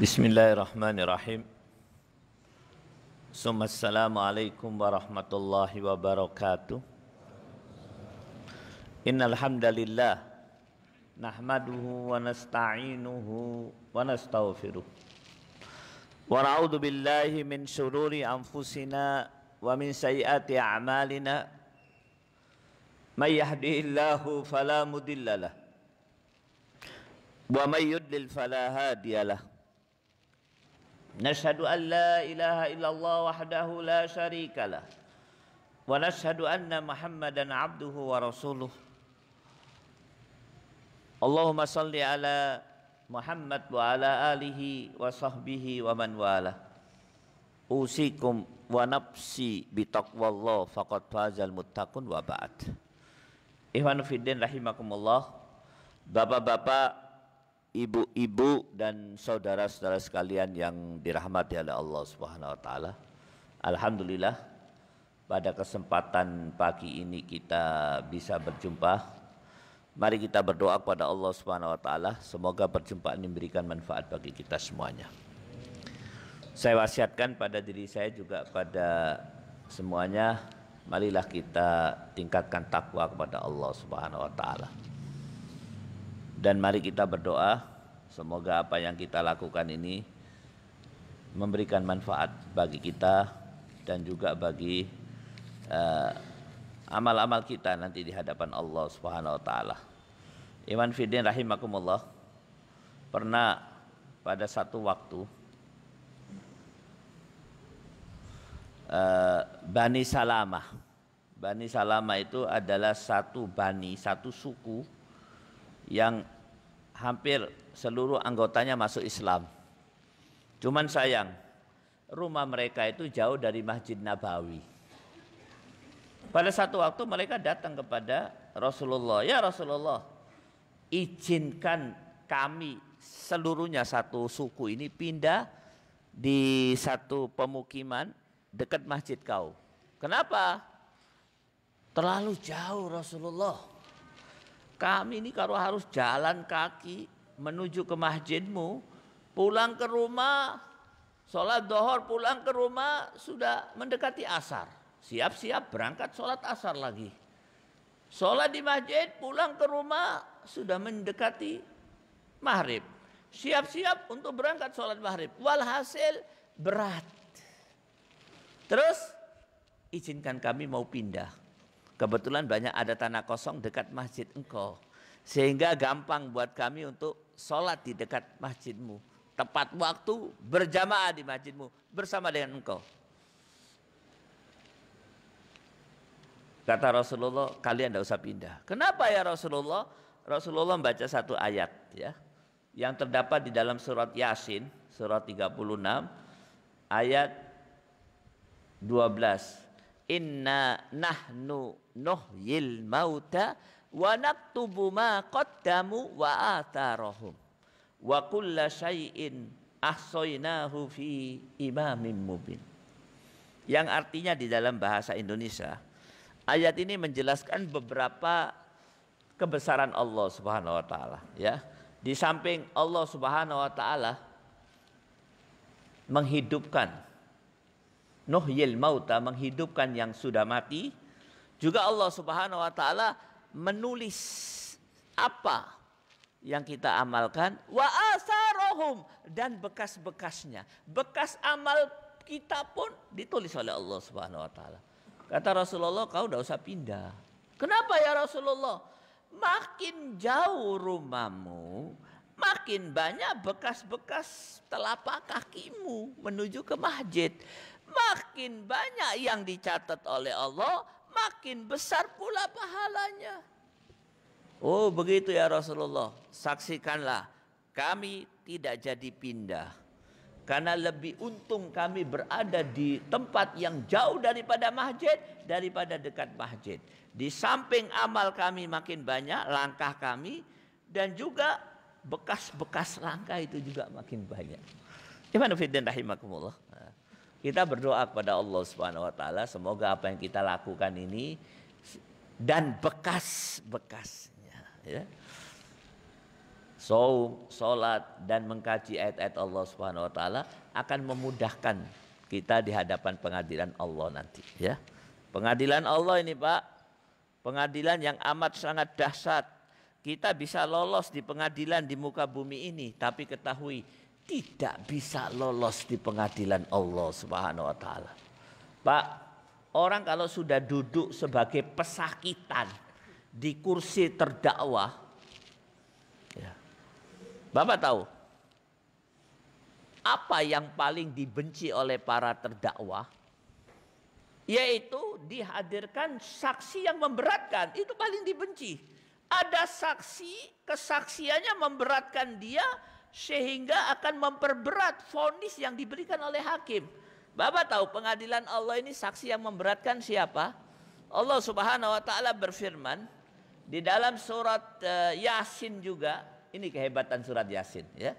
Bismillahirrahmanirrahim. Assalamualaikum warahmatullahi wabarakatuh. Innal hamdalillah nahmaduhu wa nasta'inuhu wa nastaghfiruh. Wa na'udzu billahi min shururi anfusina wa min sayyiati a'malina. May yahdihillahu fala mudilla lahu wa may yudlil fala hadiya lahu. نشهد أن لا إله إلا الله وحده لا شريك له ونشهد أن محمدا عبده ورسوله اللهم صل على محمد وعلى آله وصحبه ومن والاه أوصيكم ونفسي بتقوى الله فقد فاز المتقون وبعد Ikhwan Fiddin rahimakumullah Bapak-bapak ibu-ibu dan saudara-saudara sekalian yang dirahmati oleh Allah Subhanahu wa taala. Alhamdulillah pada kesempatan pagi ini kita bisa berjumpa. Mari kita berdoa kepada Allah Subhanahu wa taala semoga perjumpaan ini memberikan manfaat bagi kita semuanya. Saya wasiatkan pada diri saya juga pada semuanya marilah kita tingkatkan takwa kepada Allah Subhanahu wa taala. Dan mari kita berdoa semoga apa yang kita lakukan ini memberikan manfaat bagi kita dan juga bagi eh, amal-amal uh, kita nanti di hadapan Allah Subhanahu wa Iman Fidin rahimakumullah pernah pada satu waktu uh, Bani Salamah. Bani Salamah itu adalah satu bani, satu suku yang hampir seluruh anggotanya masuk Islam. Cuman sayang, rumah mereka itu jauh dari Masjid Nabawi. Pada satu waktu mereka datang kepada Rasulullah, "Ya Rasulullah, izinkan kami seluruhnya satu suku ini pindah di satu pemukiman dekat masjid kau." Kenapa? Terlalu jauh Rasulullah. Kami ini kalau harus jalan kaki menuju ke masjidmu, pulang ke rumah, sholat dohor pulang ke rumah sudah mendekati asar. Siap-siap berangkat sholat asar lagi. Sholat di masjid, pulang ke rumah sudah mendekati maghrib. Siap-siap untuk berangkat sholat maghrib. Walhasil berat. Terus izinkan kami mau pindah. Kebetulan banyak ada tanah kosong dekat masjid engkau. Sehingga gampang buat kami untuk sholat di dekat masjidmu. Tepat waktu berjamaah di masjidmu bersama dengan engkau. Kata Rasulullah, kalian tidak usah pindah. Kenapa ya Rasulullah? Rasulullah membaca satu ayat ya yang terdapat di dalam surat Yasin, surat 36 ayat 12 inna nahnu nuhyil mauta wa naktubu ma qaddamu wa atharahum wa kulla syai'in ahsaynahu fi imamin mubin yang artinya di dalam bahasa Indonesia ayat ini menjelaskan beberapa kebesaran Allah Subhanahu wa taala ya di samping Allah Subhanahu wa taala menghidupkan nuhyil mauta menghidupkan yang sudah mati. Juga Allah Subhanahu wa taala menulis apa yang kita amalkan wa asarohum dan bekas-bekasnya. Bekas amal kita pun ditulis oleh Allah Subhanahu wa taala. Kata Rasulullah, kau tidak usah pindah. Kenapa ya Rasulullah? Makin jauh rumahmu, makin banyak bekas-bekas telapak kakimu menuju ke masjid makin banyak yang dicatat oleh Allah, makin besar pula pahalanya. Oh begitu ya Rasulullah, saksikanlah kami tidak jadi pindah. Karena lebih untung kami berada di tempat yang jauh daripada masjid daripada dekat masjid. Di samping amal kami makin banyak, langkah kami dan juga bekas-bekas langkah itu juga makin banyak. Gimana Fiddin rahimakumullah? Kita berdoa kepada Allah Subhanahu wa taala semoga apa yang kita lakukan ini dan bekas-bekasnya ya. so, salat dan mengkaji ayat-ayat Allah Subhanahu wa taala akan memudahkan kita di hadapan pengadilan Allah nanti ya. Pengadilan Allah ini Pak Pengadilan yang amat sangat dahsyat. Kita bisa lolos di pengadilan di muka bumi ini, tapi ketahui tidak bisa lolos di pengadilan Allah Subhanahu wa taala. Pak, orang kalau sudah duduk sebagai pesakitan di kursi terdakwa ya. Bapak tahu apa yang paling dibenci oleh para terdakwa? Yaitu dihadirkan saksi yang memberatkan, itu paling dibenci. Ada saksi, kesaksiannya memberatkan dia, sehingga akan memperberat vonis yang diberikan oleh hakim. Bapak tahu pengadilan Allah ini saksi yang memberatkan siapa? Allah Subhanahu wa taala berfirman di dalam surat eh, Yasin juga. Ini kehebatan surat Yasin ya.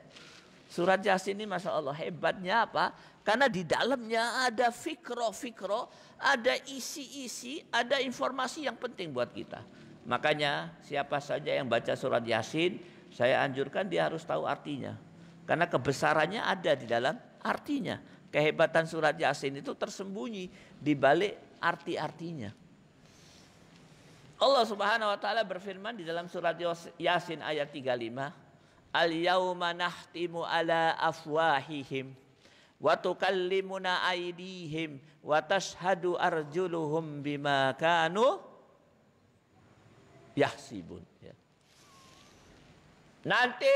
Surat Yasin ini masa Allah hebatnya apa? Karena di dalamnya ada fikro-fikro, ada isi-isi, ada informasi yang penting buat kita. Makanya siapa saja yang baca surat Yasin, saya anjurkan dia harus tahu artinya. Karena kebesarannya ada di dalam artinya. Kehebatan surat Yasin itu tersembunyi di balik arti-artinya. Allah Subhanahu wa taala berfirman di dalam surat Yasin ayat 35, "Al yauma nahtimu ala afwahihim wa tukallimuna aydihim wa tashhadu arjuluhum bima kanu yahsibun." Nanti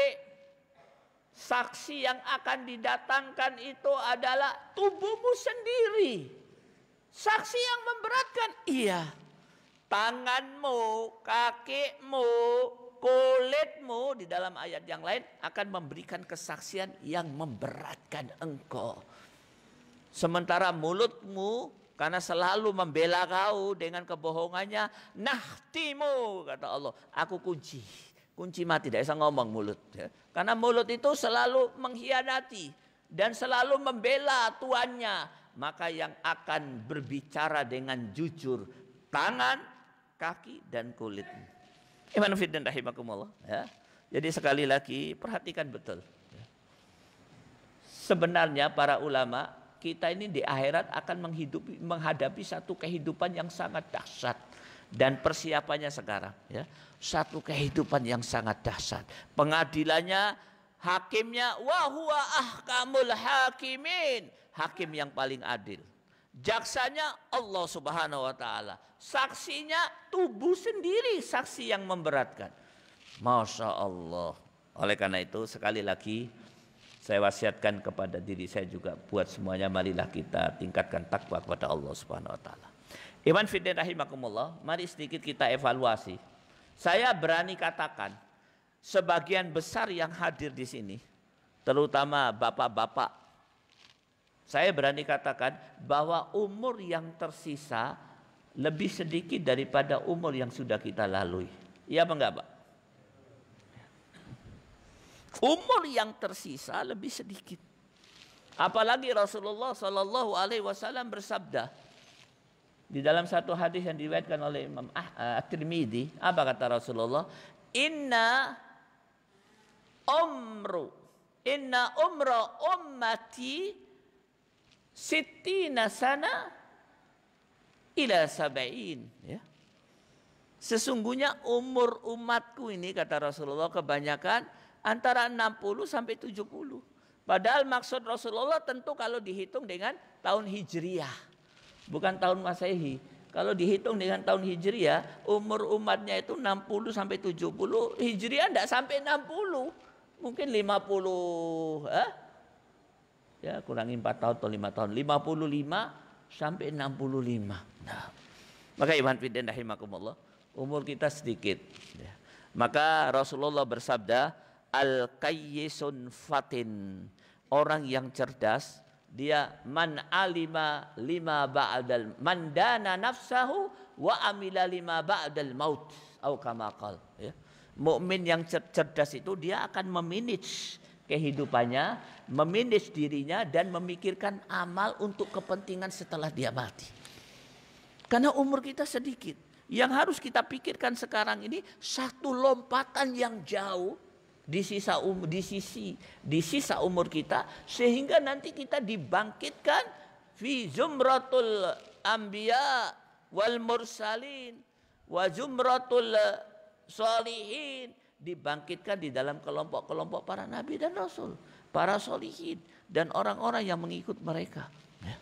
saksi yang akan didatangkan itu adalah tubuhmu sendiri. Saksi yang memberatkan, iya. Tanganmu, kakimu, kulitmu di dalam ayat yang lain akan memberikan kesaksian yang memberatkan engkau. Sementara mulutmu karena selalu membela kau dengan kebohongannya, nahtimu kata Allah, aku kunci kunci mati, tidak bisa ngomong mulut. Ya. Karena mulut itu selalu mengkhianati dan selalu membela tuannya. Maka yang akan berbicara dengan jujur tangan, kaki, dan kulit. Iman dan rahimakumullah. Ya. Jadi sekali lagi perhatikan betul. Ya. Sebenarnya para ulama kita ini di akhirat akan menghidupi, menghadapi satu kehidupan yang sangat dahsyat dan persiapannya sekarang ya satu kehidupan yang sangat dahsyat pengadilannya hakimnya wahwa ahkamul hakimin hakim yang paling adil jaksanya Allah subhanahu wa taala saksinya tubuh sendiri saksi yang memberatkan masya Allah oleh karena itu sekali lagi saya wasiatkan kepada diri saya juga buat semuanya marilah kita tingkatkan takwa kepada Allah Subhanahu wa taala. Iman Fiddin rahimakumullah, mari sedikit kita evaluasi. Saya berani katakan, sebagian besar yang hadir di sini, terutama bapak-bapak, saya berani katakan bahwa umur yang tersisa lebih sedikit daripada umur yang sudah kita lalui. Iya apa enggak, Pak? Umur yang tersisa lebih sedikit. Apalagi Rasulullah Shallallahu Alaihi Wasallam bersabda, di dalam satu hadis yang diriwayatkan oleh Imam ah, eh, At-Tirmidzi, apa kata Rasulullah? Inna umru inna umra ummati sittina sana ila sabain. ya. Sesungguhnya umur umatku ini kata Rasulullah kebanyakan antara 60 sampai 70. Padahal maksud Rasulullah tentu kalau dihitung dengan tahun Hijriah bukan tahun Masehi. Kalau dihitung dengan tahun Hijriah, umur umatnya itu 60 sampai 70, Hijriah tidak sampai 60. Mungkin 50, eh? ya kurangi 4 tahun atau 5 tahun, 55 sampai 65. Nah, maka Iman Fidin rahimakumullah, umur kita sedikit. Ya. Maka Rasulullah bersabda, Al-Kayyisun Fatin, orang yang cerdas dia man alima lima ba'dal man dana nafsahu wa amila lima ba'dal maut au kama qal ya mukmin yang cerdas itu dia akan memanage kehidupannya memanage dirinya dan memikirkan amal untuk kepentingan setelah dia mati karena umur kita sedikit yang harus kita pikirkan sekarang ini satu lompatan yang jauh di sisa um, di sisi di sisa umur kita sehingga nanti kita dibangkitkan fi zumratul anbiya wal mursalin wa zumratul salihin dibangkitkan di dalam kelompok-kelompok para nabi dan rasul, para solihin dan orang-orang yang mengikut mereka. Ya.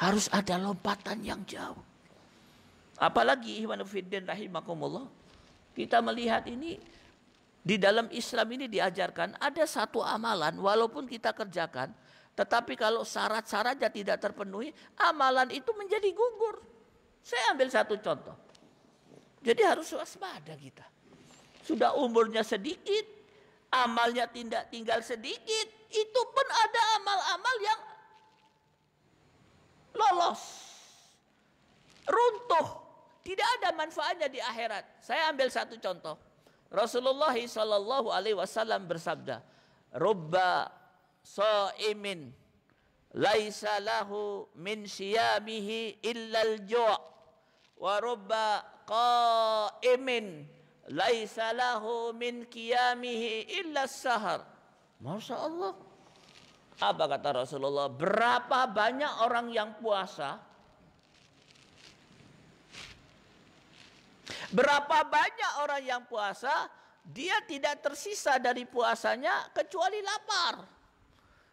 Harus ada lompatan yang jauh. Apalagi ihwanul Fiddin rahimakumullah. Kita melihat ini di dalam Islam ini diajarkan ada satu amalan walaupun kita kerjakan tetapi kalau syarat-syaratnya tidak terpenuhi, amalan itu menjadi gugur. Saya ambil satu contoh. Jadi harus waspada kita. Sudah umurnya sedikit, amalnya tidak tinggal sedikit, itu pun ada amal-amal yang lolos, runtuh, tidak ada manfaatnya di akhirat. Saya ambil satu contoh. Rasulullah Shallallahu Alaihi Wasallam bersabda, "Rubba soimin laisa lahu min siyamihi illal ju' wa rubba qa'imin laisa lahu min qiyamihi illa sahar." Masya Allah. Apa kata Rasulullah? Berapa banyak orang yang puasa Berapa banyak orang yang puasa, dia tidak tersisa dari puasanya kecuali lapar.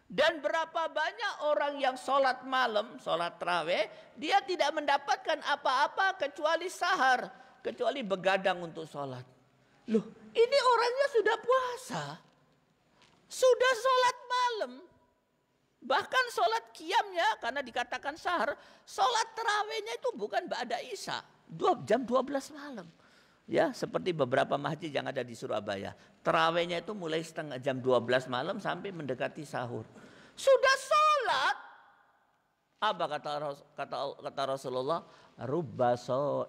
Dan berapa banyak orang yang sholat malam, sholat terawih, dia tidak mendapatkan apa-apa kecuali sahar, kecuali begadang untuk sholat. Loh, ini orangnya sudah puasa, sudah sholat malam, Bahkan sholat kiamnya karena dikatakan sahar, sholat terawihnya itu bukan ba'da isya. Dua, jam 12 malam. Ya, seperti beberapa masjid yang ada di Surabaya. Terawihnya itu mulai setengah jam dua belas malam sampai mendekati sahur. Sudah sholat. Apa kata kata kata Rasulullah? Rubba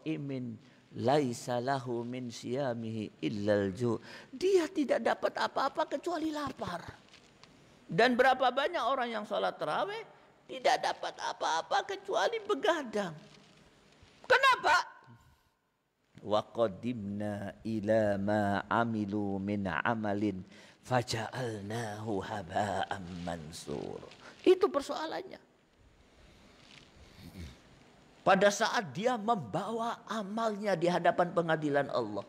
imin laisa lahu min siyamihi illal ju. Dia tidak dapat apa-apa kecuali lapar. Dan berapa banyak orang yang sholat terawih tidak dapat apa-apa kecuali begadang. Kenapa? Wa qadimna ila ma amilu min amalin faja'alnahu haba'an mansur. Itu persoalannya. Pada saat dia membawa amalnya di hadapan pengadilan Allah.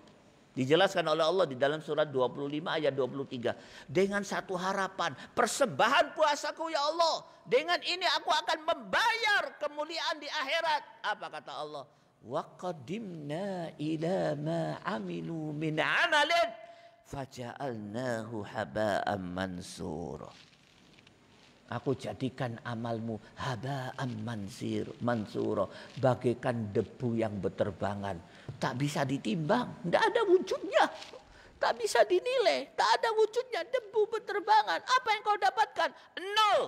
Dijelaskan oleh Allah di dalam surat 25 ayat 23. Dengan satu harapan, persembahan puasaku ya Allah. Dengan ini aku akan membayar kemuliaan di akhirat. Apa kata Allah? Wa qadimna ila ma amilu min amalin faja'alnahu haba'an mansur. Aku jadikan amalmu haba'an mansir, Bagaikan debu yang berterbangan Tak bisa ditimbang, tidak ada wujudnya. Tak bisa dinilai, tak ada wujudnya, debu berterbangan. Apa yang kau dapatkan? Nol.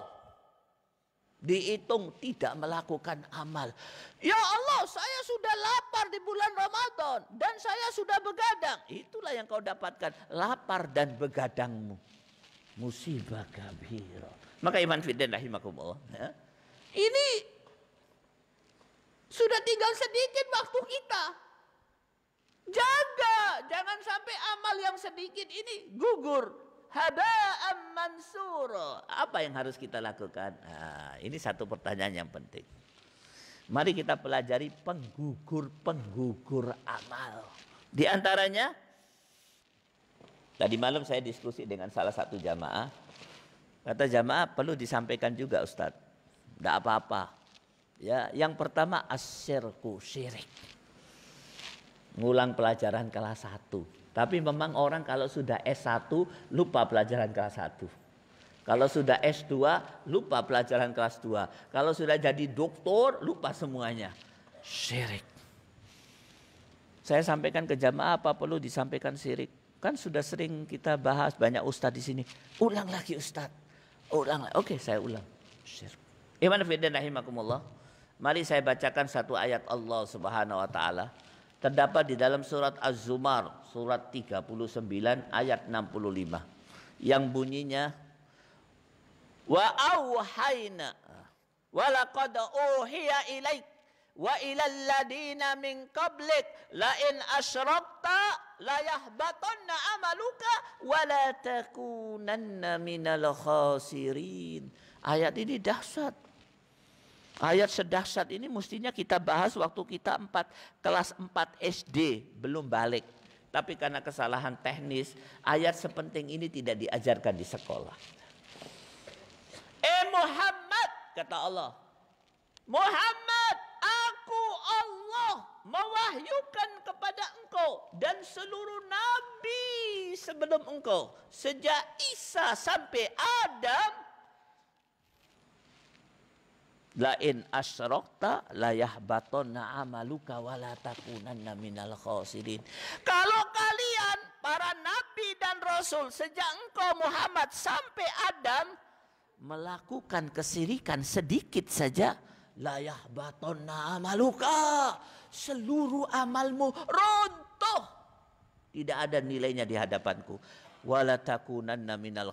Dihitung tidak melakukan amal. Ya Allah, saya sudah lapar di bulan Ramadan dan saya sudah begadang. Itulah yang kau dapatkan, lapar dan begadangmu. Musibah kabir. Maka iman fitnah, rahimakumullah. Ya. Ini sudah tinggal sedikit waktu kita. Jaga, jangan sampai amal yang sedikit ini gugur. hada mansuro. Apa yang harus kita lakukan? Nah, ini satu pertanyaan yang penting. Mari kita pelajari penggugur-penggugur amal. Di antaranya, tadi malam saya diskusi dengan salah satu jamaah. Kata jamaah perlu disampaikan juga Ustadz. Tidak apa-apa. Ya, yang pertama asyirku syirik ngulang pelajaran kelas 1. Tapi memang orang kalau sudah S1 lupa pelajaran kelas 1. Kalau sudah S2 lupa pelajaran kelas 2. Kalau sudah jadi doktor lupa semuanya. Syirik. Saya sampaikan ke jamaah apa perlu disampaikan syirik? Kan sudah sering kita bahas banyak ustadz di sini. Ulang lagi ustadz. Ulang lagi. Oke saya ulang. Syirik. Iman fiddin rahimakumullah. Mari saya bacakan satu ayat Allah subhanahu wa ta'ala terdapat di dalam surat Az-Zumar surat 39 ayat 65 yang bunyinya wa auhayna wa laqad uhiya ilaik wa ilal ladina min qablik la in asyrakta la yahbatanna amaluka wa la takunanna minal khasirin ayat ini dahsyat Ayat sedahsyat ini mestinya kita bahas waktu kita 4 kelas 4 SD belum balik. Tapi karena kesalahan teknis, ayat sepenting ini tidak diajarkan di sekolah. Eh Muhammad, kata Allah. Muhammad, aku Allah mewahyukan kepada engkau dan seluruh nabi sebelum engkau. Sejak Isa sampai Adam lain asyrokta layah baton amaluka walatakunanna minal khosirin. Kalau kalian para nabi dan rasul sejak engkau Muhammad sampai Adam melakukan kesirikan sedikit saja layah baton amaluka seluruh amalmu runtuh tidak ada nilainya di hadapanku wala takunanna minal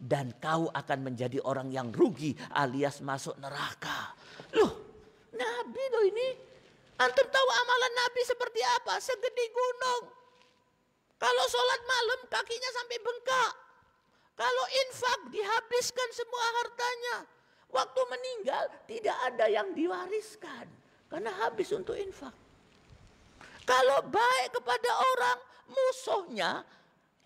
dan kau akan menjadi orang yang rugi alias masuk neraka. Loh, Nabi loh ini. Antum tahu amalan Nabi seperti apa? Segede gunung. Kalau sholat malam kakinya sampai bengkak. Kalau infak dihabiskan semua hartanya. Waktu meninggal tidak ada yang diwariskan. Karena habis untuk infak. Kalau baik kepada orang, musuhnya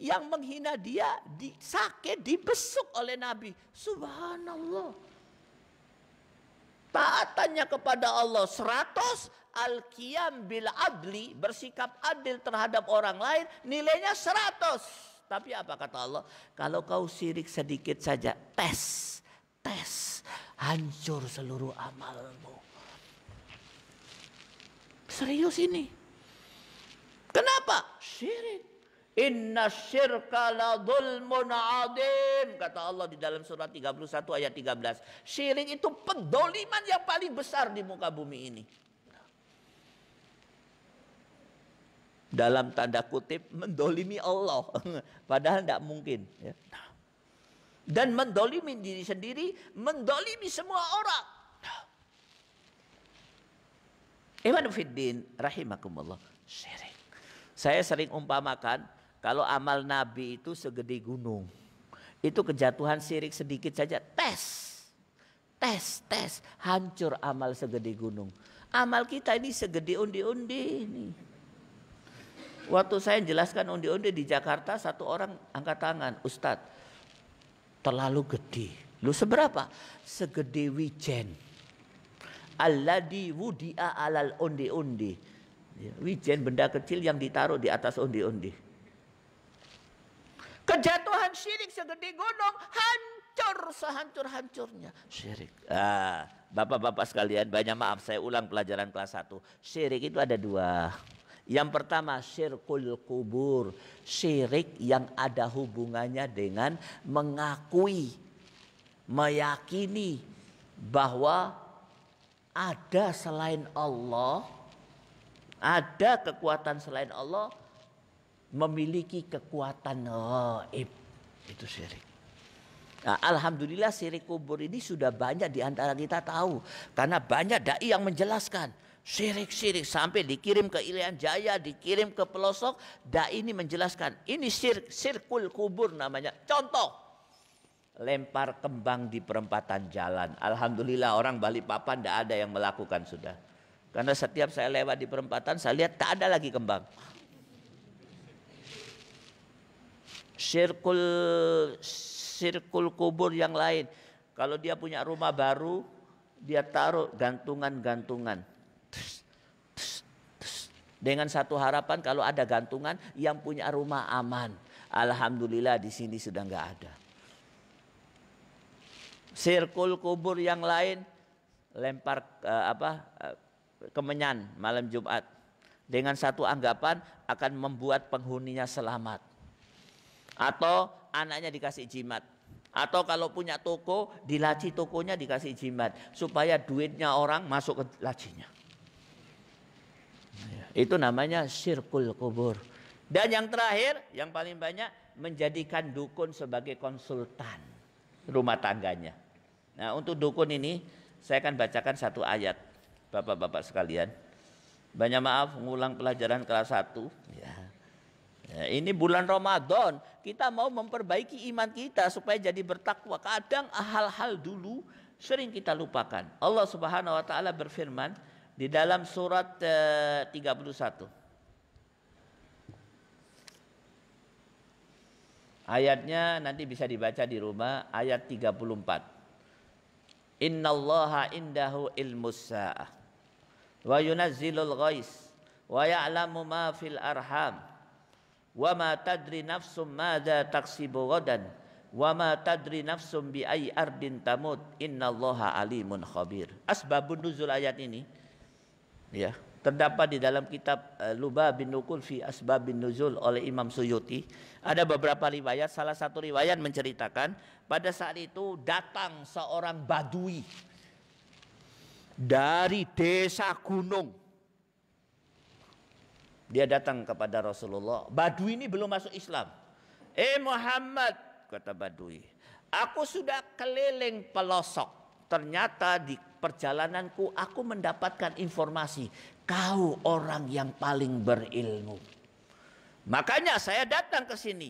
yang menghina dia disakit, dibesuk oleh Nabi. Subhanallah. Taatannya kepada Allah seratus al-qiyam bil adli, bersikap adil terhadap orang lain, nilainya seratus Tapi apa kata Allah? Kalau kau sirik sedikit saja, tes, tes, hancur seluruh amalmu. Serius ini. Kenapa? Syirik. Inna syirka la zulmun adim. Kata Allah di dalam surat 31 ayat 13. Syirik itu pedoliman yang paling besar di muka bumi ini. Dalam tanda kutip mendolimi Allah. Padahal tidak mungkin. Ya. Dan mendolimi diri sendiri, mendolimi semua orang. Iman Fiddin rahimakumullah. Syirik. Saya sering umpamakan kalau amal Nabi itu segede gunung. Itu kejatuhan sirik sedikit saja tes. Tes, tes, hancur amal segede gunung. Amal kita ini segede undi-undi ini. Waktu saya jelaskan undi-undi di Jakarta satu orang angkat tangan, Ustadz terlalu gede. Lu seberapa? Segede wijen. Alladi wudi'a alal undi-undi. Ya, wijen benda kecil yang ditaruh di atas undi-undi. Kejatuhan syirik segede gunung hancur sehancur-hancurnya syirik. Ah, Bapak-bapak sekalian, banyak maaf saya ulang pelajaran kelas satu Syirik itu ada dua. Yang pertama syirkul kubur, syirik yang ada hubungannya dengan mengakui, meyakini bahwa ada selain Allah, ada kekuatan selain Allah memiliki kekuatan gaib. Itu syirik. Nah, alhamdulillah syirik kubur ini sudah banyak di antara kita tahu karena banyak dai yang menjelaskan syirik-syirik sampai dikirim ke Irian Jaya, dikirim ke pelosok, dai ini menjelaskan ini sirik, sirkul kubur namanya. Contoh lempar kembang di perempatan jalan. Alhamdulillah orang Bali Papan tidak ada yang melakukan sudah. Karena setiap saya lewat di perempatan saya lihat tak ada lagi kembang. sirkul sirkul kubur yang lain. Kalau dia punya rumah baru, dia taruh gantungan-gantungan. Dengan satu harapan kalau ada gantungan yang punya rumah aman. Alhamdulillah di sini sudah nggak ada. Sirkul kubur yang lain lempar eh, apa eh, kemenyan malam Jumat dengan satu anggapan akan membuat penghuninya selamat atau anaknya dikasih jimat atau kalau punya toko di laci tokonya dikasih jimat supaya duitnya orang masuk ke lacinya ya, itu namanya sirkul kubur dan yang terakhir yang paling banyak menjadikan dukun sebagai konsultan rumah tangganya nah untuk dukun ini saya akan bacakan satu ayat bapak-bapak sekalian banyak maaf mengulang pelajaran kelas satu ya Ya, ini bulan Ramadan, kita mau memperbaiki iman kita supaya jadi bertakwa. Kadang hal-hal dulu sering kita lupakan. Allah Subhanahu wa taala berfirman di dalam surat eh, uh, 31. Ayatnya nanti bisa dibaca di rumah ayat 34. Innallaha indahu ilmus sa'ah wa yunazzilul ghais wa ya'lamu ma fil arham wa ma tadri nafsum madza taksibu ghadan wa ma tadri nafsum bi ayi ardin tamut innallaha alimun khabir asbabun nuzul ayat ini ya terdapat di dalam kitab uh, eh, Luba bin Nukul fi bin Nuzul oleh Imam Suyuti. Ada beberapa riwayat, salah satu riwayat menceritakan pada saat itu datang seorang badui dari desa gunung dia datang kepada Rasulullah. Badui ini belum masuk Islam. Eh Muhammad, kata Badui. Aku sudah keliling pelosok. Ternyata di perjalananku aku mendapatkan informasi. Kau orang yang paling berilmu. Makanya saya datang ke sini.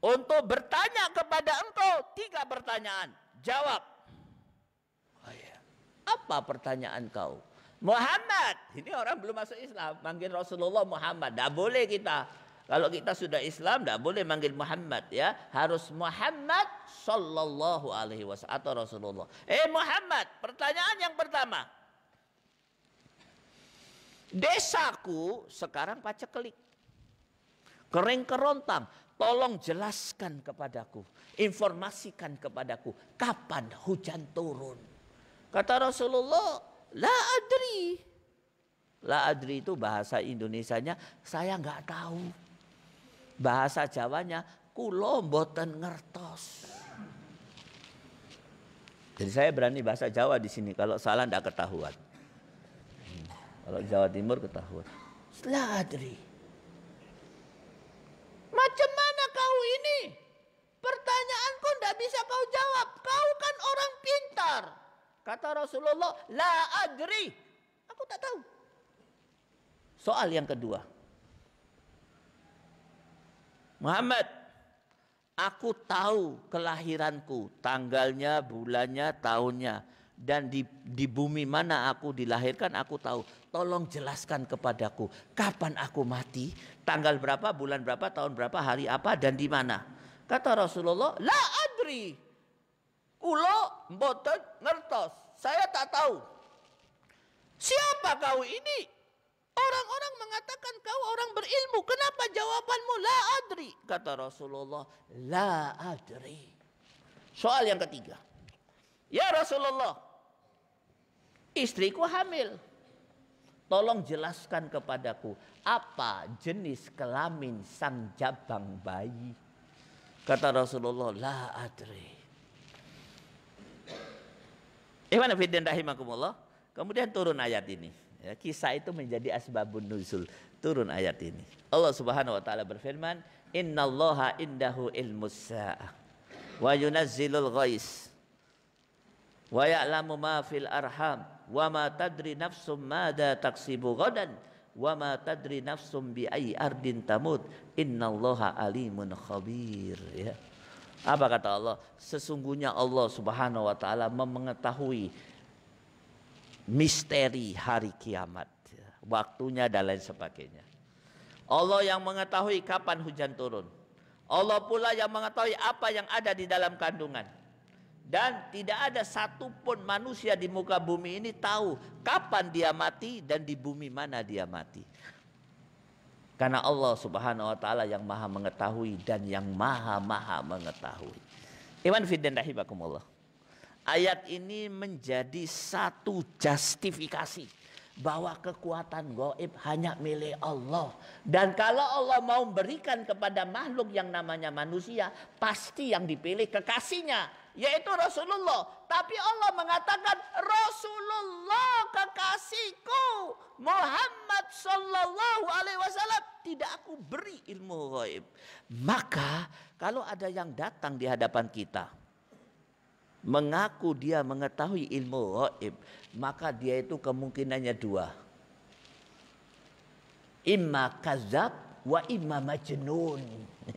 Untuk bertanya kepada engkau tiga pertanyaan. Jawab. Oh, iya. Apa pertanyaan kau? Muhammad. Ini orang belum masuk Islam, manggil Rasulullah Muhammad. Tidak boleh kita. Kalau kita sudah Islam, tidak boleh manggil Muhammad ya. Harus Muhammad Sallallahu Alaihi Wasallam atau Rasulullah. Eh Muhammad, pertanyaan yang pertama. Desaku sekarang paceklik. Kering kerontang. Tolong jelaskan kepadaku, informasikan kepadaku kapan hujan turun. Kata Rasulullah, La adri. La adri itu bahasa Indonesianya saya nggak tahu. Bahasa Jawanya kulo mboten ngertos. Jadi saya berani bahasa Jawa di sini. Kalau salah ndak ketahuan. Hmm, kalau Jawa Timur ketahuan. La adri. Macam mana kau ini? Pertanyaanku ndak bisa kau jawab. Kau kan orang pintar. Kata Rasulullah, la adri. Aku tak tahu. Soal yang kedua. Muhammad, aku tahu kelahiranku, tanggalnya, bulannya, tahunnya. Dan di, di bumi mana aku dilahirkan, aku tahu. Tolong jelaskan kepadaku, kapan aku mati, tanggal berapa, bulan berapa, tahun berapa, hari apa, dan di mana. Kata Rasulullah, la adri. Kulo mboten ngertos. Saya tak tahu. Siapa kau ini? Orang-orang mengatakan kau orang berilmu. Kenapa jawabanmu la adri? Kata Rasulullah, la adri. Soal yang ketiga. Ya Rasulullah, istriku hamil. Tolong jelaskan kepadaku apa jenis kelamin sang jabang bayi. Kata Rasulullah, la adri. Iwan Fiddin rahimakumullah. Kemudian turun ayat ini. Ya, kisah itu menjadi asbabun nuzul. Turun ayat ini. Allah Subhanahu wa taala berfirman, allaha indahu ilmu sa'ah wa yunazzilul ghais wa ya'lamu ma fil arham wa ma tadri nafsum madza taksibu ghadan wa ma tadri nafsum bi ayy ardin tamut allaha alimun khabir." Ya. Apa kata Allah? Sesungguhnya Allah Subhanahu wa taala mengetahui misteri hari kiamat, waktunya dan lain sebagainya. Allah yang mengetahui kapan hujan turun. Allah pula yang mengetahui apa yang ada di dalam kandungan. Dan tidak ada satupun manusia di muka bumi ini tahu kapan dia mati dan di bumi mana dia mati. Karena Allah Subhanahu wa taala yang Maha mengetahui dan yang Maha-maha mengetahui. Iman fiddin rahimakumullah. Ayat ini menjadi satu justifikasi bahwa kekuatan goib hanya milik Allah. Dan kalau Allah mau berikan kepada makhluk yang namanya manusia, pasti yang dipilih kekasihnya yaitu Rasulullah. Tapi Allah mengatakan Rasulullah kekasihku Muhammad sallallahu alaihi wasallam tidak aku beri ilmu gaib. Maka kalau ada yang datang di hadapan kita mengaku dia mengetahui ilmu gaib, maka dia itu kemungkinannya dua. Imma kazab wa imma majnun.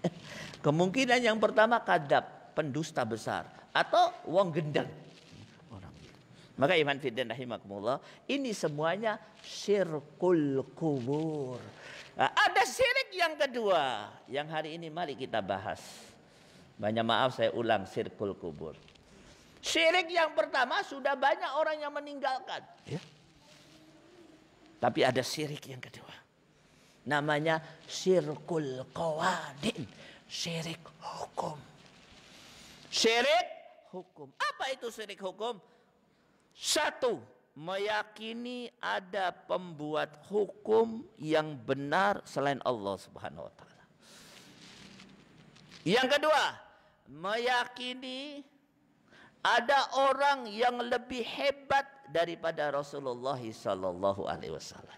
Kemungkinan yang pertama kadab, pendusta besar atau wong gendeng. Maka iman fiddin rahimakumullah. Ini semuanya sirkul kubur. Nah, ada sirik yang kedua. Yang hari ini mari kita bahas. Banyak maaf saya ulang sirkul kubur. Sirik yang pertama sudah banyak orang yang meninggalkan. Ya. Tapi ada sirik yang kedua. Namanya sirkul kawadin. Sirik hukum. sirik hukum. Apa itu syirik hukum? Satu, meyakini ada pembuat hukum yang benar selain Allah Subhanahu wa taala. Yang kedua, meyakini ada orang yang lebih hebat daripada Rasulullah sallallahu alaihi wasallam.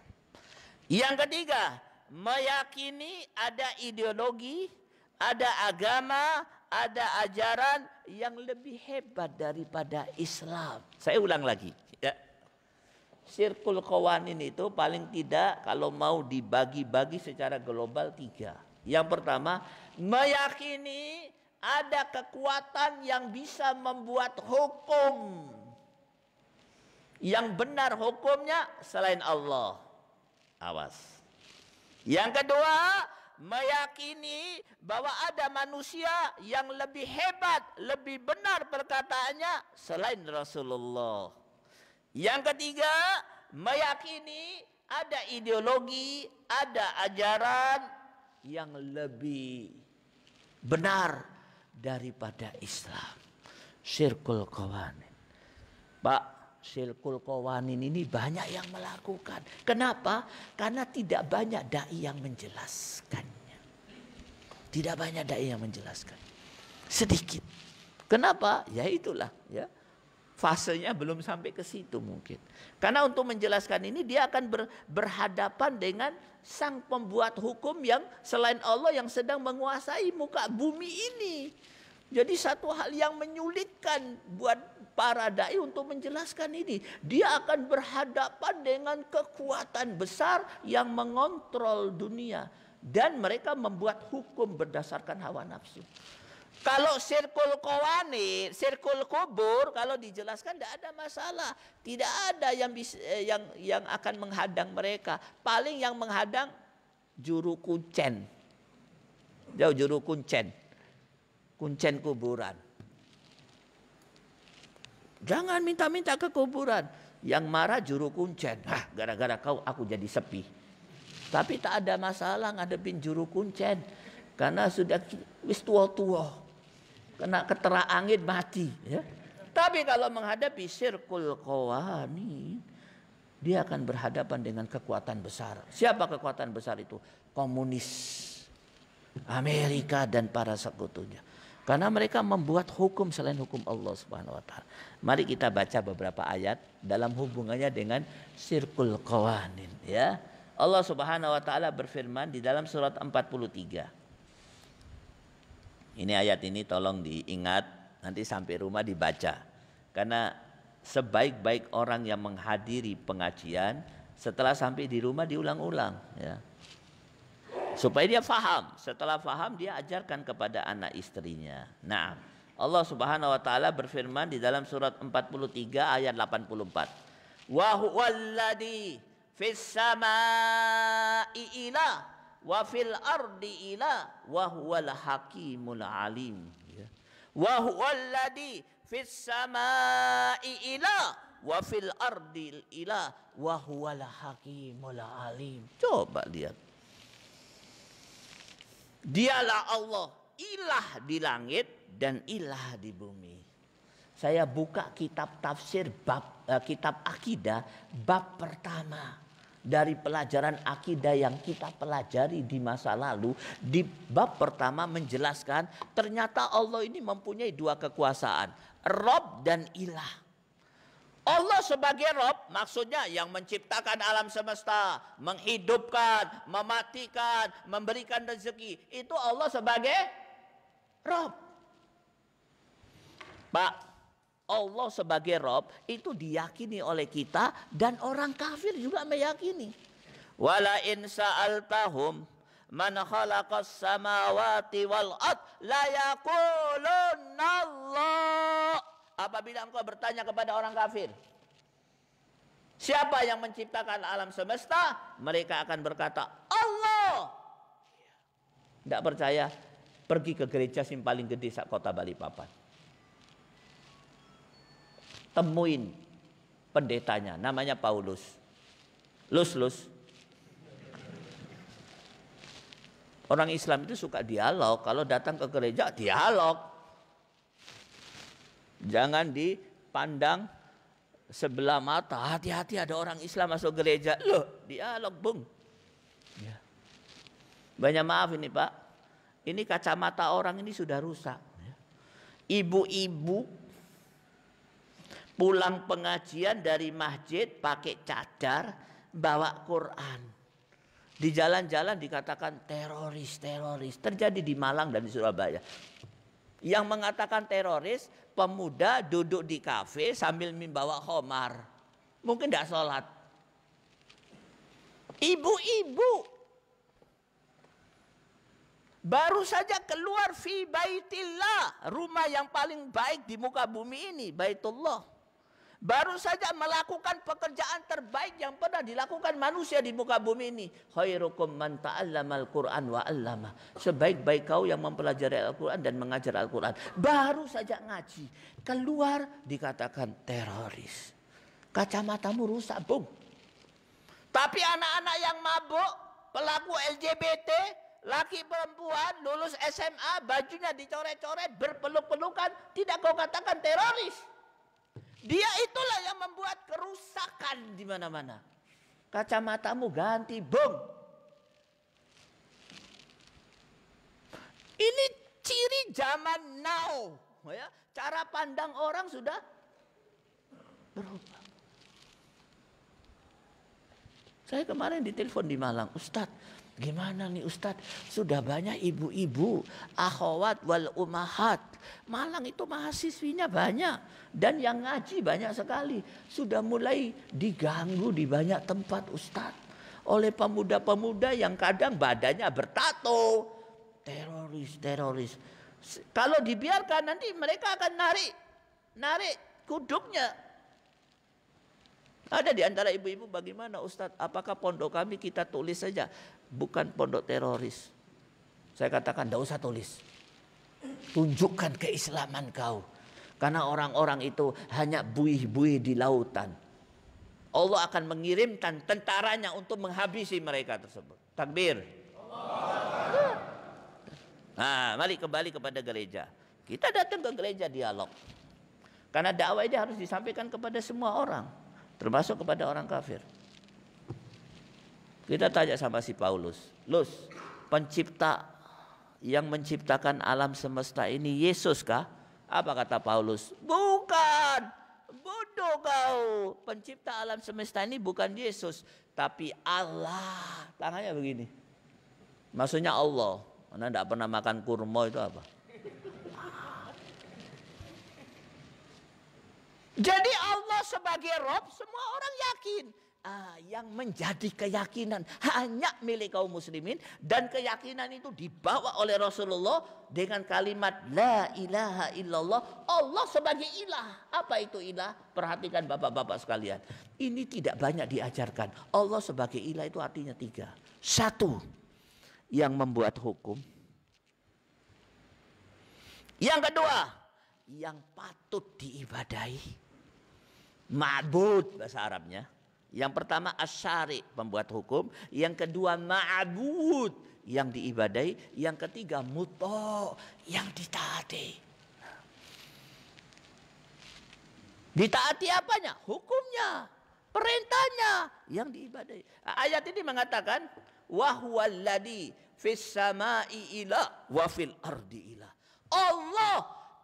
Yang ketiga, meyakini ada ideologi, ada agama, ada ajaran yang lebih hebat daripada Islam. Saya ulang lagi. Ya. Sirkul kawanin itu paling tidak kalau mau dibagi-bagi secara global tiga. Yang pertama, meyakini ada kekuatan yang bisa membuat hukum. Yang benar hukumnya selain Allah. Awas. Yang kedua, meyakini bahwa ada manusia yang lebih hebat, lebih benar perkataannya selain Rasulullah. Yang ketiga, meyakini ada ideologi, ada ajaran yang lebih benar daripada Islam. Sirkul kawanin. Pak, Silkul Kowanin ini banyak yang melakukan. Kenapa? Karena tidak banyak da'i yang menjelaskannya. Tidak banyak da'i yang menjelaskan. Sedikit. Kenapa? Ya itulah. Ya fasenya belum sampai ke situ mungkin. Karena untuk menjelaskan ini dia akan ber, berhadapan dengan sang pembuat hukum yang selain Allah yang sedang menguasai muka bumi ini. Jadi satu hal yang menyulitkan buat para dai untuk menjelaskan ini. Dia akan berhadapan dengan kekuatan besar yang mengontrol dunia dan mereka membuat hukum berdasarkan hawa nafsu. Kalau sirkul kowani, sirkul kubur, kalau dijelaskan tidak ada masalah, tidak ada yang bisa, eh, yang yang akan menghadang mereka. Paling yang menghadang juru kuncen, jauh juru kuncen kuncen kuburan. Jangan minta-minta ke kuburan. Yang marah juru kuncen. Hah, gara-gara kau aku jadi sepi. Tapi tak ada masalah ngadepin juru kuncen. Karena sudah wis tua-tua. Kena ketera angin mati. Ya. Tapi kalau menghadapi sirkul kowani. Dia akan berhadapan dengan kekuatan besar. Siapa kekuatan besar itu? Komunis. Amerika dan para sekutunya. Karena mereka membuat hukum selain hukum Allah Subhanahu wa taala. Mari kita baca beberapa ayat dalam hubungannya dengan sirkul qawanin ya. Allah Subhanahu wa taala berfirman di dalam surat 43. Ini ayat ini tolong diingat nanti sampai rumah dibaca. Karena sebaik-baik orang yang menghadiri pengajian setelah sampai di rumah diulang-ulang ya supaya dia faham. Setelah faham dia ajarkan kepada anak istrinya. Nah, Allah Subhanahu wa taala berfirman di dalam surat 43 ayat 84. Wa huwallazi fis samaa'i ila wa fil ardi ila wa huwal hakimul alim. Wa huwallazi fis samaa'i ila wa fil ardi ila wa huwal hakimul alim. Coba lihat Dialah Allah, ilah di langit dan ilah di bumi. Saya buka kitab tafsir bab eh, kitab akidah bab pertama dari pelajaran akidah yang kita pelajari di masa lalu di bab pertama menjelaskan ternyata Allah ini mempunyai dua kekuasaan, Rob dan ilah. Allah sebagai Rob maksudnya yang menciptakan alam semesta, menghidupkan, mematikan, memberikan rezeki. Itu Allah sebagai Rob. Pak, Allah sebagai Rob itu diyakini oleh kita dan orang kafir juga meyakini. Wala in sa'altahum man khalaqas samawati wal ad la Allah apabila engkau bertanya kepada orang kafir. Siapa yang menciptakan alam semesta? Mereka akan berkata, Allah. Tidak percaya, pergi ke gereja yang paling gede sak kota Papan, Temuin pendetanya, namanya Paulus. Lus, lus. Orang Islam itu suka dialog. Kalau datang ke gereja, dialog. Jangan dipandang sebelah mata. Hati-hati ada orang Islam masuk gereja. Loh, dialog bung. Ya. Banyak maaf ini pak. Ini kacamata orang ini sudah rusak. Ya. Ibu-ibu pulang pengajian dari masjid pakai cadar bawa Quran. Di jalan-jalan dikatakan teroris, teroris. Terjadi di Malang dan di Surabaya. Yang mengatakan teroris pemuda duduk di kafe sambil membawa khomar. Mungkin tidak sholat. Ibu-ibu baru saja keluar fi baitillah, rumah yang paling baik di muka bumi ini, Baitullah baru saja melakukan pekerjaan terbaik yang pernah dilakukan manusia di muka bumi ini. Khairukum man ta'allamal Qur'an wa Sebaik-baik kau yang mempelajari Al-Qur'an dan mengajar Al-Qur'an. Baru saja ngaji, keluar dikatakan teroris. Kacamatamu rusak, Bung. Tapi anak-anak yang mabuk, pelaku LGBT, laki perempuan lulus SMA bajunya dicoret-coret berpeluk-pelukan tidak kau katakan teroris dia itulah yang membuat kerusakan di mana-mana. Kacamatamu ganti, bung. Ini ciri zaman now. Ya, cara pandang orang sudah berubah. Saya kemarin ditelepon di Malang, Ustadz, Gimana nih Ustadz? Sudah banyak ibu-ibu, akhwat wal umahat. Malang itu mahasiswinya banyak. Dan yang ngaji banyak sekali. Sudah mulai diganggu di banyak tempat Ustadz. Oleh pemuda-pemuda yang kadang badannya bertato. Teroris, teroris. Kalau dibiarkan nanti mereka akan narik. Narik kuduknya. Ada di antara ibu-ibu bagaimana Ustadz? Apakah pondok kami kita tulis saja bukan pondok teroris. Saya katakan tidak usah tulis. Tunjukkan keislaman kau. Karena orang-orang itu hanya buih-buih di lautan. Allah akan mengirimkan tentaranya untuk menghabisi mereka tersebut. Takbir. Nah, mari kembali kepada gereja. Kita datang ke gereja dialog. Karena dakwah ini harus disampaikan kepada semua orang, termasuk kepada orang kafir. Kita tanya sama si Paulus, Lus, pencipta yang menciptakan alam semesta ini Yesus kah? Apa kata Paulus? Bukan, bodoh kau. Pencipta alam semesta ini bukan Yesus, tapi Allah. Tangannya begini. Maksudnya Allah. Anda tidak pernah makan kurma itu apa? Jadi Allah sebagai Rob semua orang yakin Ah, yang menjadi keyakinan hanya milik kaum muslimin dan keyakinan itu dibawa oleh Rasulullah dengan kalimat la ilaha illallah Allah sebagai ilah apa itu ilah perhatikan bapak-bapak sekalian ini tidak banyak diajarkan Allah sebagai ilah itu artinya tiga satu yang membuat hukum yang kedua yang patut diibadahi ma'bud bahasa Arabnya yang pertama asyari pembuat hukum, yang kedua ma'bud yang diibadai, yang ketiga muto yang ditaati. Ditaati apanya? Hukumnya, perintahnya yang diibadai. Ayat ini mengatakan wahwalladhi fis samai ila wa fil ardi ila. Allah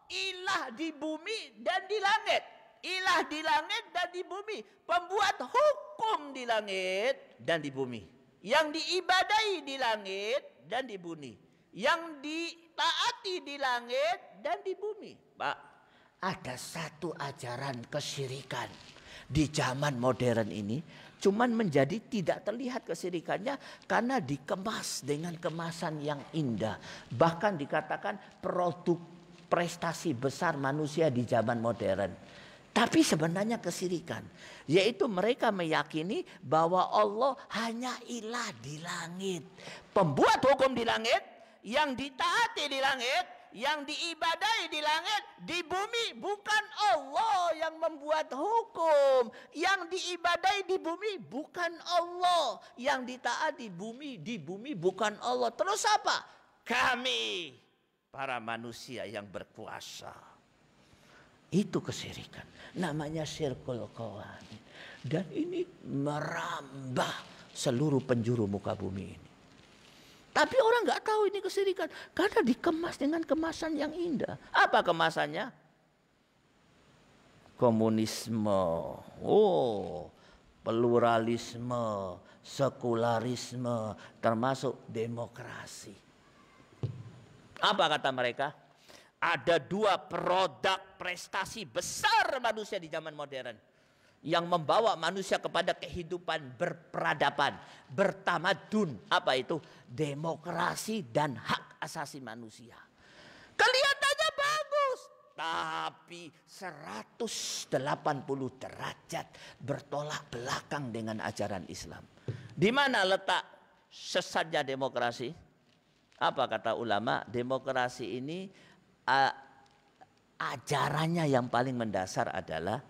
ilah di bumi dan di langit ilah di langit dan di bumi, pembuat hukum di langit dan di bumi, yang diibadai di langit dan di bumi, yang ditaati di langit dan di bumi. Pak, ada satu ajaran kesyirikan di zaman modern ini cuman menjadi tidak terlihat kesirikannya karena dikemas dengan kemasan yang indah bahkan dikatakan produk prestasi besar manusia di zaman modern tapi sebenarnya kesirikan. Yaitu mereka meyakini bahwa Allah hanya ilah di langit. Pembuat hukum di langit, yang ditaati di langit, yang diibadai di langit, di bumi bukan Allah yang membuat hukum. Yang diibadai di bumi bukan Allah. Yang ditaati di bumi, di bumi bukan Allah. Terus apa? Kami, para manusia yang berkuasa. Itu kesirikan. Namanya sirkul kawan. Dan ini merambah seluruh penjuru muka bumi ini. Tapi orang nggak tahu ini kesirikan karena dikemas dengan kemasan yang indah. Apa kemasannya? Komunisme, oh, pluralisme, sekularisme, termasuk demokrasi. Apa kata mereka? Ada dua produk prestasi besar manusia di zaman modern yang membawa manusia kepada kehidupan berperadaban, bertamadun. Apa itu? Demokrasi dan hak asasi manusia. Kelihatannya bagus, tapi 180 derajat bertolak belakang dengan ajaran Islam. Di mana letak sesatnya demokrasi? Apa kata ulama? Demokrasi ini uh, ajarannya yang paling mendasar adalah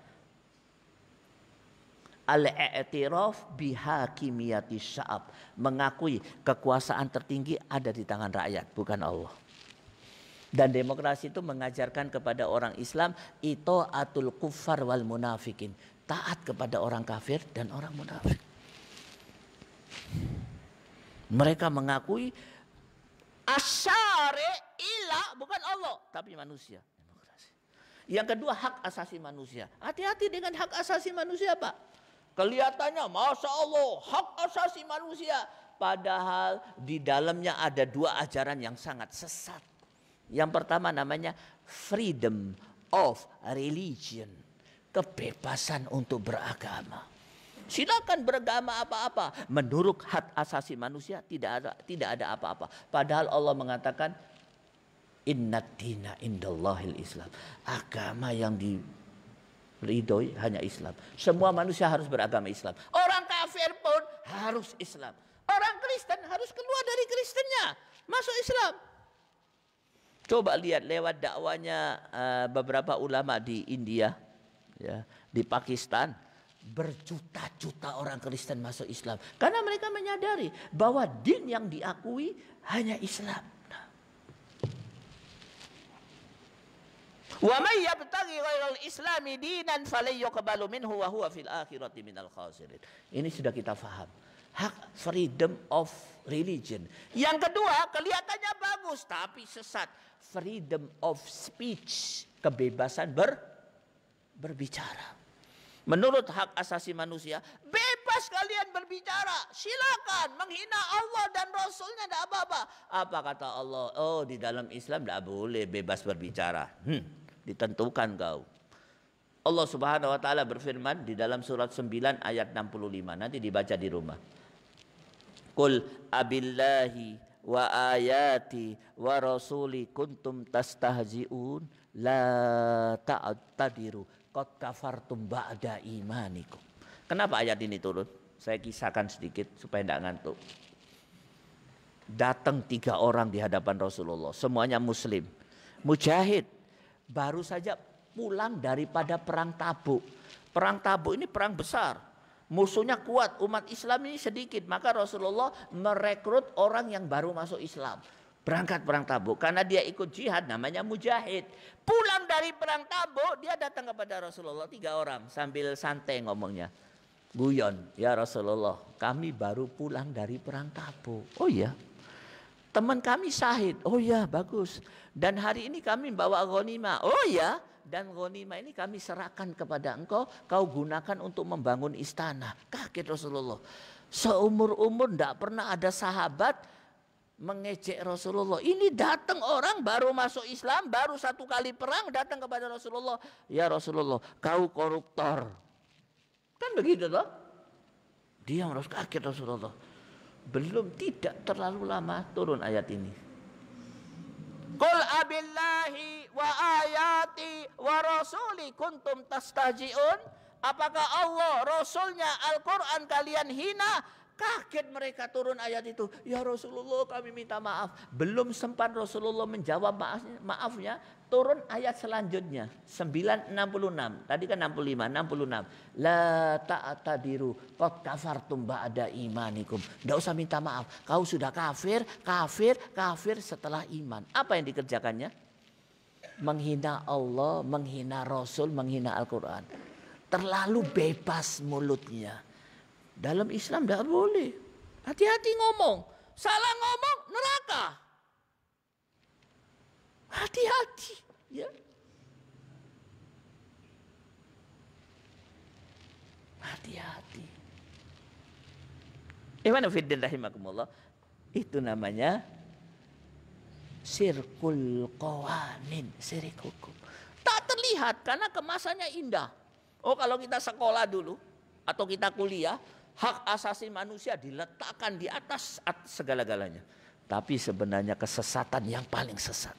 al-i'tiraf bihakimiyati sya'ab, mengakui kekuasaan tertinggi ada di tangan rakyat, bukan Allah. Dan demokrasi itu mengajarkan kepada orang Islam itu atul kufar wal munafikin, taat kepada orang kafir dan orang munafik. Mereka mengakui Asyare ila bukan Allah, tapi manusia. Demokrasi. Yang kedua hak asasi manusia. Hati-hati dengan hak asasi manusia Pak. Kelihatannya Masya Allah hak asasi manusia. Padahal di dalamnya ada dua ajaran yang sangat sesat. Yang pertama namanya freedom of religion. Kebebasan untuk beragama. Silakan beragama apa-apa. Menurut hak asasi manusia tidak ada tidak ada apa-apa. Padahal Allah mengatakan Inna dina indallahil Islam. Agama yang di Ridhoi hanya Islam. Semua manusia harus beragama Islam. Orang kafir pun harus Islam. Orang Kristen harus keluar dari Kristennya, masuk Islam. Coba lihat lewat dakwanya eh, beberapa ulama di India, ya, di Pakistan, berjuta-juta orang Kristen masuk Islam karena mereka menyadari bahwa din yang diakui hanya Islam. Ini sudah kita faham. Hak freedom of religion. Yang kedua, kelihatannya bagus tapi sesat. Freedom of speech, kebebasan ber berbicara menurut hak asasi manusia, bebas kalian berbicara, silakan menghina Allah dan Rasulnya tidak apa-apa. Apa kata Allah? Oh di dalam Islam tidak boleh bebas berbicara. Hmm, ditentukan kau. Allah subhanahu wa ta'ala berfirman di dalam surat 9 ayat 65. Nanti dibaca di rumah. Kul abillahi wa ayati wa rasuli kuntum tastahzi'un la ta'tadiru Qad kafartum ba'da imanikum. Kenapa ayat ini turun? Saya kisahkan sedikit supaya tidak ngantuk. Datang tiga orang di hadapan Rasulullah. Semuanya muslim. Mujahid. Baru saja pulang daripada perang tabuk. Perang tabuk ini perang besar. Musuhnya kuat, umat Islam ini sedikit. Maka Rasulullah merekrut orang yang baru masuk Islam berangkat perang Tabuk karena dia ikut jihad namanya mujahid. Pulang dari perang Tabuk dia datang kepada Rasulullah tiga orang sambil santai ngomongnya. Guyon, ya Rasulullah, kami baru pulang dari perang Tabuk. Oh iya. Teman kami sahid. Oh iya, bagus. Dan hari ini kami bawa ghanimah. Oh iya, dan ghanimah ini kami serahkan kepada engkau, kau gunakan untuk membangun istana. Kaget Rasulullah. Seumur-umur tidak pernah ada sahabat mengecek Rasulullah. Ini datang orang baru masuk Islam, baru satu kali perang datang kepada Rasulullah. Ya Rasulullah, kau koruptor. Kan begitu loh. Dia harus kaget Rasulullah. Belum tidak terlalu lama turun ayat ini. Qul abillahi wa ayati wa rasuli kuntum tastaji'un. Apakah Allah, Rasulnya, Al-Quran kalian hina? Kaget mereka turun ayat itu. Ya Rasulullah kami minta maaf. Belum sempat Rasulullah menjawab maafnya, maafnya turun ayat selanjutnya 966 tadi kan 65 66 la kau kafar kafartum ada imanikum Tidak usah minta maaf kau sudah kafir kafir kafir setelah iman apa yang dikerjakannya menghina Allah menghina Rasul menghina Al-Qur'an terlalu bebas mulutnya dalam Islam tidak boleh. Hati-hati ngomong. Salah ngomong neraka. Hati-hati. Ya. Hati-hati. Iman Fiddin rahimakumullah. Itu namanya sirkul kawanin, sirik hukum. Tak terlihat karena kemasannya indah. Oh kalau kita sekolah dulu atau kita kuliah, hak asasi manusia diletakkan di atas segala-galanya. Tapi sebenarnya kesesatan yang paling sesat.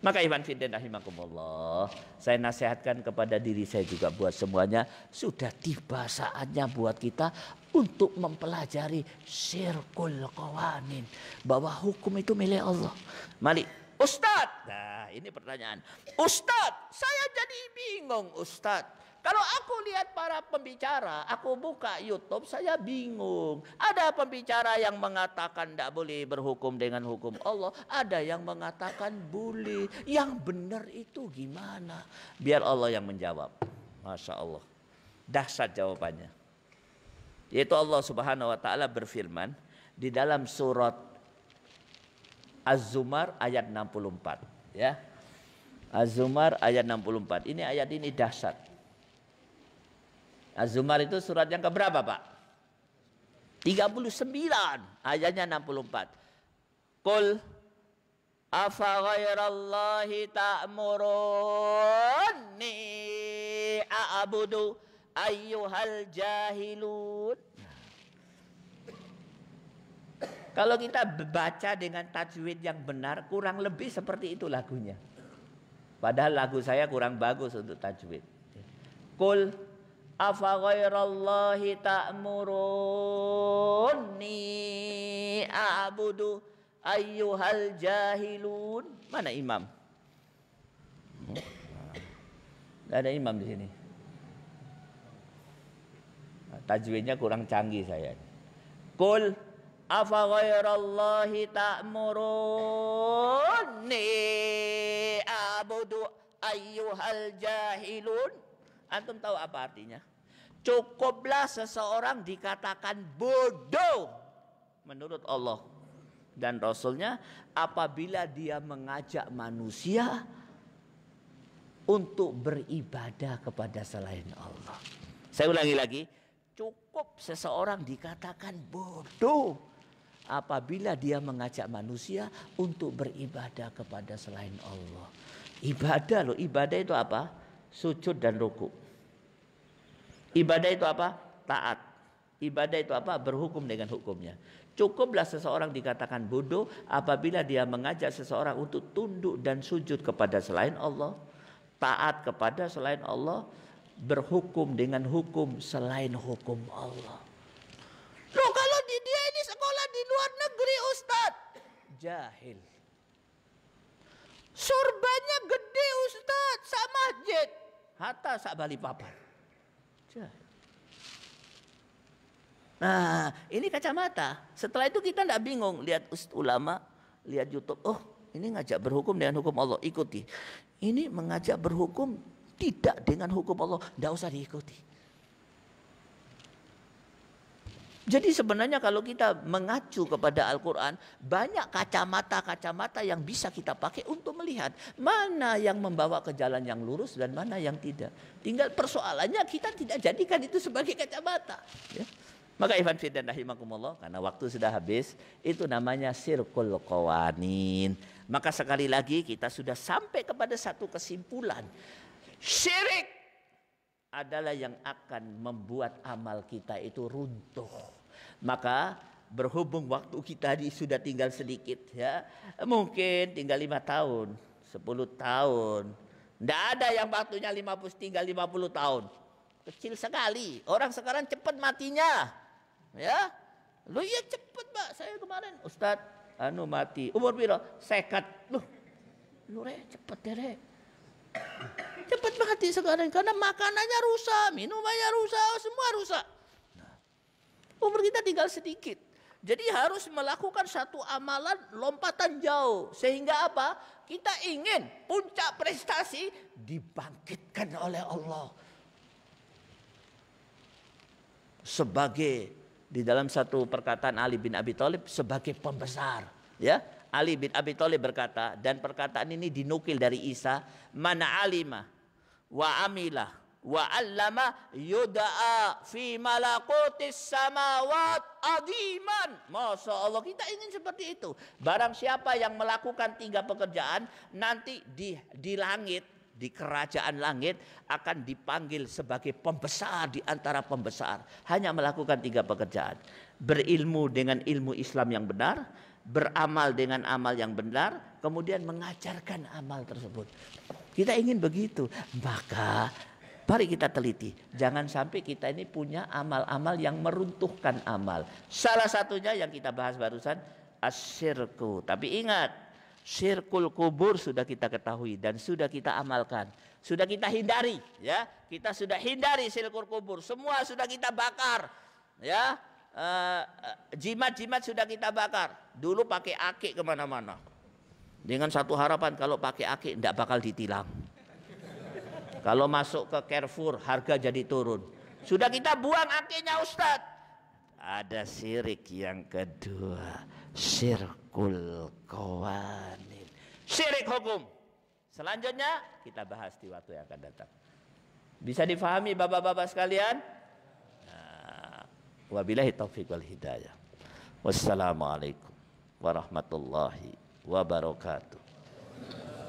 Maka Iwan Fidin rahimakumullah, saya nasihatkan kepada diri saya juga buat semuanya, sudah tiba saatnya buat kita untuk mempelajari sirkul kawanin. Bahwa hukum itu milik Allah. Mari Ustadz, nah ini pertanyaan. Ustadz, saya jadi bingung Ustadz. Kalau aku lihat para pembicara, aku buka YouTube, saya bingung. Ada pembicara yang mengatakan tidak boleh berhukum dengan hukum Allah, ada yang mengatakan boleh. Yang benar itu gimana? Biar Allah yang menjawab. Masya Allah. Dahsyat jawabannya. Yaitu Allah Subhanahu wa taala berfirman di dalam surat Az-Zumar ayat 64, ya. Az-Zumar ayat 64. Ini ayat ini dahsyat. Az-Zumar itu surat yang keberapa Pak? 39 ayatnya 64. Kul afa ghairallahi ta'murunni a'budu ayyuhal jahilun. Nah. Kalau kita baca dengan tajwid yang benar kurang lebih seperti itu lagunya. Padahal lagu saya kurang bagus untuk tajwid. Kul afa ghairallahi ta'muruni a'budu ayyuhal jahilun mana imam Gak ada imam di sini tajwidnya kurang canggih saya kul afa ghairallahi ta'muruni a'budu ayyuhal jahilun antum tahu apa artinya Cukuplah seseorang dikatakan bodoh menurut Allah dan Rasulnya apabila dia mengajak manusia untuk beribadah kepada selain Allah. Saya ulangi lagi, cukup seseorang dikatakan bodoh apabila dia mengajak manusia untuk beribadah kepada selain Allah. Ibadah loh, ibadah itu apa? Sujud dan rukuk. Ibadah itu apa? Taat. Ibadah itu apa? Berhukum dengan hukumnya. Cukuplah seseorang dikatakan bodoh apabila dia mengajak seseorang untuk tunduk dan sujud kepada selain Allah, taat kepada selain Allah, berhukum dengan hukum selain hukum Allah. Loh kalau di dia ini sekolah di luar negeri Ustaz. Jahil. Surbannya gede Ustaz, sama masjid. Hatta sak Bali papan. Nah, ini kacamata. Setelah itu kita tidak bingung. Lihat ulama, lihat YouTube. Oh, ini ngajak berhukum dengan hukum Allah. Ikuti. Ini mengajak berhukum tidak dengan hukum Allah. Tidak usah diikuti. Jadi sebenarnya kalau kita mengacu kepada Al-Quran, banyak kacamata-kacamata yang bisa kita pakai untuk melihat mana yang membawa ke jalan yang lurus dan mana yang tidak. Tinggal persoalannya kita tidak jadikan itu sebagai kacamata. Ya. Maka Ivan Fidan rahimakumullah karena waktu sudah habis itu namanya sirkul kawanin. Maka sekali lagi kita sudah sampai kepada satu kesimpulan. Syirik adalah yang akan membuat amal kita itu runtuh. Maka berhubung waktu kita di, sudah tinggal sedikit ya. Mungkin tinggal lima tahun, sepuluh tahun. Tidak ada yang waktunya lima puluh tinggal lima puluh tahun. Kecil sekali. Orang sekarang cepat matinya. Ya. Lu ya cepat, Pak. Saya kemarin Ustaz anu mati. Umur piro? Sekat. Loh. Lu re cepat ya, re Cepat mati sekarang karena makanannya rusak, minumannya rusak, semua rusak. Pemerintah tinggal sedikit. Jadi harus melakukan satu amalan lompatan jauh. Sehingga apa? Kita ingin puncak prestasi dibangkitkan oleh Allah. Sebagai di dalam satu perkataan Ali bin Abi Thalib sebagai pembesar, ya. Ali bin Abi Thalib berkata dan perkataan ini dinukil dari Isa, mana alimah wa amilah wa 'allama yud'a fi malakutis samawat adiman. Masya Allah kita ingin seperti itu. Barang siapa yang melakukan tiga pekerjaan nanti di di langit di kerajaan langit akan dipanggil sebagai pembesar di antara pembesar. Hanya melakukan tiga pekerjaan. Berilmu dengan ilmu Islam yang benar, beramal dengan amal yang benar, kemudian mengajarkan amal tersebut. Kita ingin begitu. Maka Mari kita teliti. Jangan sampai kita ini punya amal-amal yang meruntuhkan amal. Salah satunya yang kita bahas barusan asyirku. Tapi ingat, sirkul kubur sudah kita ketahui dan sudah kita amalkan. Sudah kita hindari, ya. Kita sudah hindari sirkul kubur. Semua sudah kita bakar. Ya, eh, eh, jimat-jimat uh, sudah kita bakar. Dulu pakai akik kemana-mana. Dengan satu harapan kalau pakai akik tidak bakal ditilang. Kalau masuk ke Carrefour harga jadi turun. Sudah kita buang akinya Ustaz. Ada sirik yang kedua, sirkul kawanin. Sirik hukum. Selanjutnya kita bahas di waktu yang akan datang. Bisa difahami bapak-bapak sekalian? Nah, wabillahi taufiq wal hidayah. Wassalamualaikum warahmatullahi wabarakatuh.